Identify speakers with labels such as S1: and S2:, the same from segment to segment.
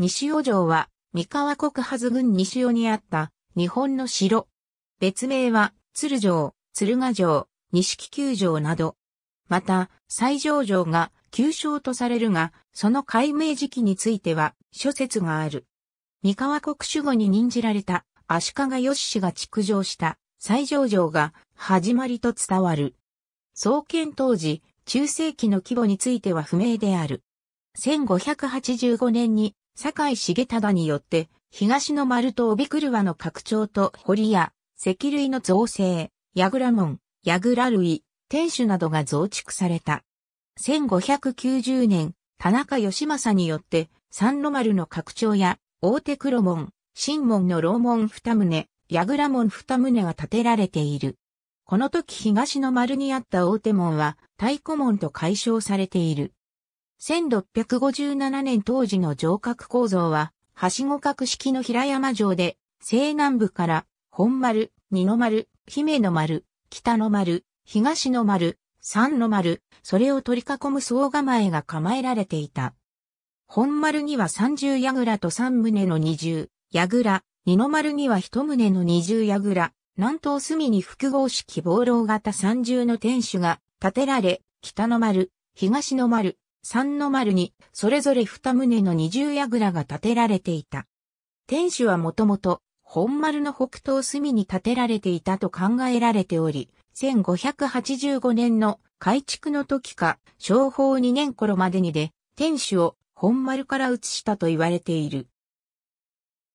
S1: 西尾城は、三河国発郡西尾にあった、日本の城。別名は、鶴城、鶴ヶ城、錦球城など。また、西条城が、旧称とされるが、その改名時期については、諸説がある。三河国守護に任じられた、足利義氏が築城した、西条城が、始まりと伝わる。創建当時、中世期の規模については不明である。1585年に堺井重忠によって、東の丸と帯車の拡張と堀や、石類の造成、矢倉門、矢倉類、天守などが増築された。1590年、田中義政によって、三路丸の拡張や、大手黒門、新門の楼門二棟、矢倉門二棟が建てられている。この時東の丸にあった大手門は、太鼓門と解消されている。1657年当時の城郭構造は、はしご格式の平山城で、西南部から本丸、二の丸、姫の丸、北の丸、東の丸、三の丸、それを取り囲む総構えが構えられていた。本丸には三十櫓と三棟の二重、櫓、二の丸には一棟の二重櫓、南東隅に複合式防楼型三重の天守が建てられ、北の丸、東の丸、三の丸に、それぞれ二棟の二重櫓が建てられていた。天守はもともと、本丸の北東隅に建てられていたと考えられており、1585年の改築の時か、昭法2年頃までにで、天守を本丸から移したと言われている。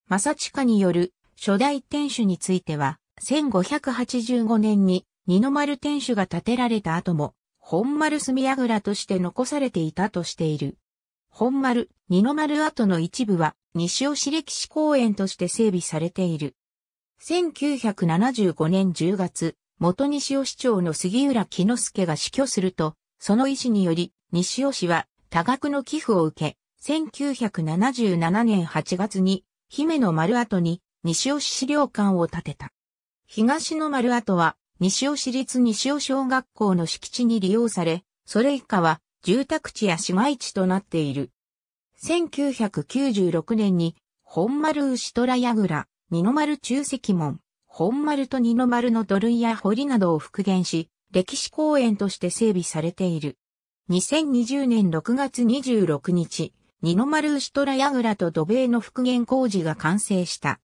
S1: 正近による初代天守については、1585年に二の丸天守が建てられた後も、本丸住櫓として残されていたとしている。本丸、二の丸跡の一部は西尾市歴史公園として整備されている。1975年10月、元西尾市長の杉浦木之助が死去すると、その意思により、西尾市は多額の寄付を受け、1977年8月に、姫の丸跡に西尾市資料館を建てた。東の丸跡は、西尾市立西尾小学校の敷地に利用され、それ以下は住宅地や市街地となっている。1996年に、本丸牛虎櫓、二の丸中石門、本丸と二の丸の土塁や堀などを復元し、歴史公園として整備されている。2020年6月26日、二の丸牛虎櫓と土塀の復元工事が完成した。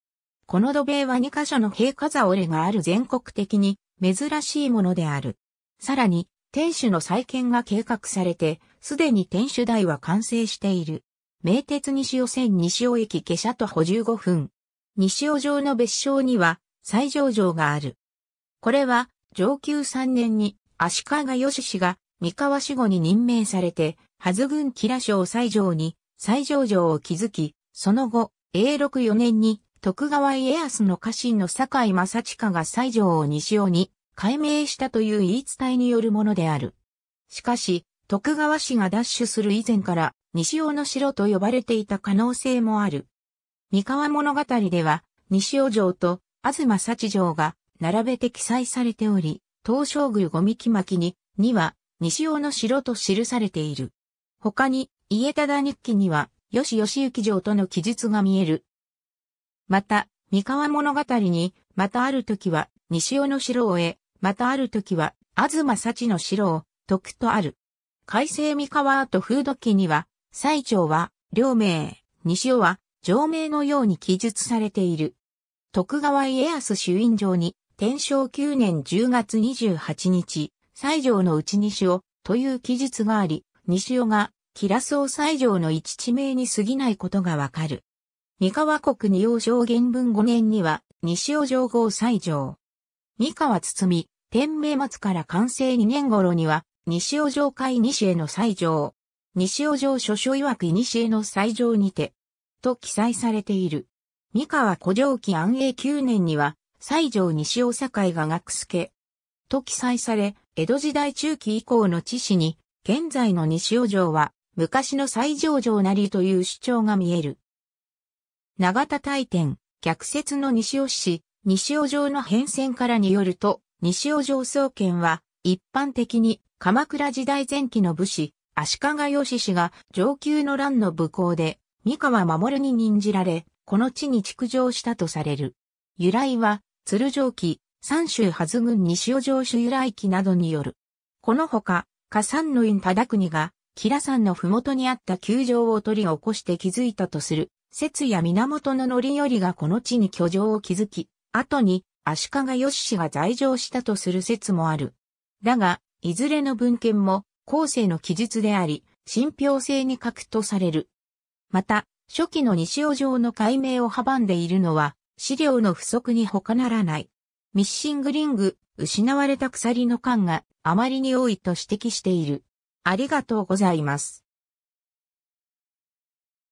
S1: この土塀は2カ所の平火座折れがある全国的に珍しいものである。さらに、天守の再建が計画されて、すでに天守台は完成している。名鉄西尾線西尾駅下車徒歩15分。西尾城の別称には、西条城がある。これは、上級3年に、足利義氏が、三河守護に任命されて、はず軍吉良省西条に、西条城を築き、その後、永禄4年に、徳川家康の家臣の坂井正親が西条を西尾に改名したという言い伝えによるものである。しかし、徳川氏が奪取する以前から西尾の城と呼ばれていた可能性もある。三河物語では、西尾城と東幸城が並べて記載されており、東照宮五三木巻に、には、西尾の城と記されている。他に、家忠日記には、吉義行城との記述が見える、また、三河物語に、またある時は、西尾の城をへ、またある時は、東幸の城を、徳とある。改正三河アート風土記には、最長は、両名、西尾は、上名のように記述されている。徳川家康主院城に、天正9年10月28日、西条の内西尾という記述があり、西尾が、キラスオ西条の一地名に過ぎないことがわかる。三河国二王将元文五年には、西尾城号西城。三河堤、天明末から完成二年頃には、西尾城海西への西城。西尾城諸所曰く西への西城にて、と記載されている。三河古城記安永九年には、西城西尾境が学助。と記載され、江戸時代中期以降の地史に、現在の西尾城は、昔の西城城なりという主張が見える。長田大典、逆説の西尾市、西尾城の変遷からによると、西尾城総研は、一般的に鎌倉時代前期の武士、足利義氏が上級の乱の武功で、三河守に任じられ、この地に築城したとされる。由来は、鶴城記、三州発軍西尾城主由来記などによる。このほか、加山の院忠国が、吉良山の麓にあった球場を取り起こして築いたとする節や源の範頼がこの地に居城を築き、後に足利義氏が在城したとする説もある。だが、いずれの文献も後世の記述であり、信憑性に欠くとされる。また、初期の西尾城の解明を阻んでいるのは、資料の不足に他ならない。ミッシングリング、失われた鎖の感があまりに多いと指摘している。ありがとうございます。